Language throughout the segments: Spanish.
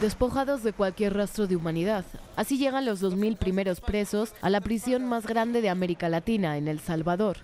despojados de cualquier rastro de humanidad. Así llegan los 2.000 primeros presos a la prisión más grande de América Latina, en El Salvador.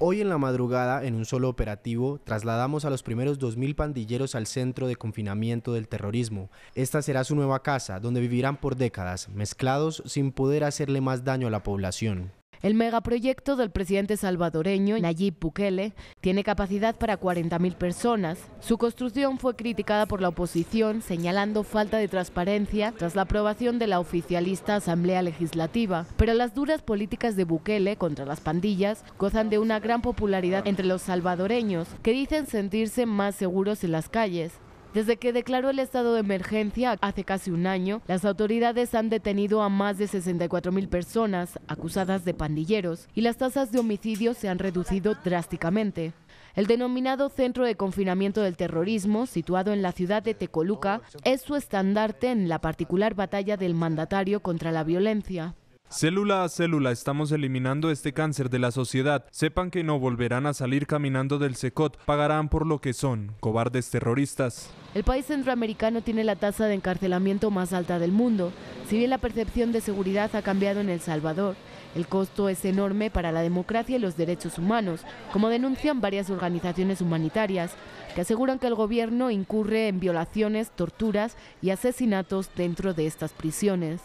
Hoy en la madrugada, en un solo operativo, trasladamos a los primeros 2.000 pandilleros al centro de confinamiento del terrorismo. Esta será su nueva casa, donde vivirán por décadas, mezclados sin poder hacerle más daño a la población. El megaproyecto del presidente salvadoreño Nayib Bukele tiene capacidad para 40.000 personas. Su construcción fue criticada por la oposición, señalando falta de transparencia tras la aprobación de la oficialista Asamblea Legislativa. Pero las duras políticas de Bukele contra las pandillas gozan de una gran popularidad entre los salvadoreños, que dicen sentirse más seguros en las calles. Desde que declaró el estado de emergencia hace casi un año, las autoridades han detenido a más de 64.000 personas acusadas de pandilleros y las tasas de homicidios se han reducido drásticamente. El denominado Centro de Confinamiento del Terrorismo, situado en la ciudad de Tecoluca, es su estandarte en la particular batalla del mandatario contra la violencia. Célula a célula estamos eliminando este cáncer de la sociedad. Sepan que no volverán a salir caminando del SECOT, pagarán por lo que son, cobardes terroristas. El país centroamericano tiene la tasa de encarcelamiento más alta del mundo. Si bien la percepción de seguridad ha cambiado en El Salvador, el costo es enorme para la democracia y los derechos humanos, como denuncian varias organizaciones humanitarias, que aseguran que el gobierno incurre en violaciones, torturas y asesinatos dentro de estas prisiones.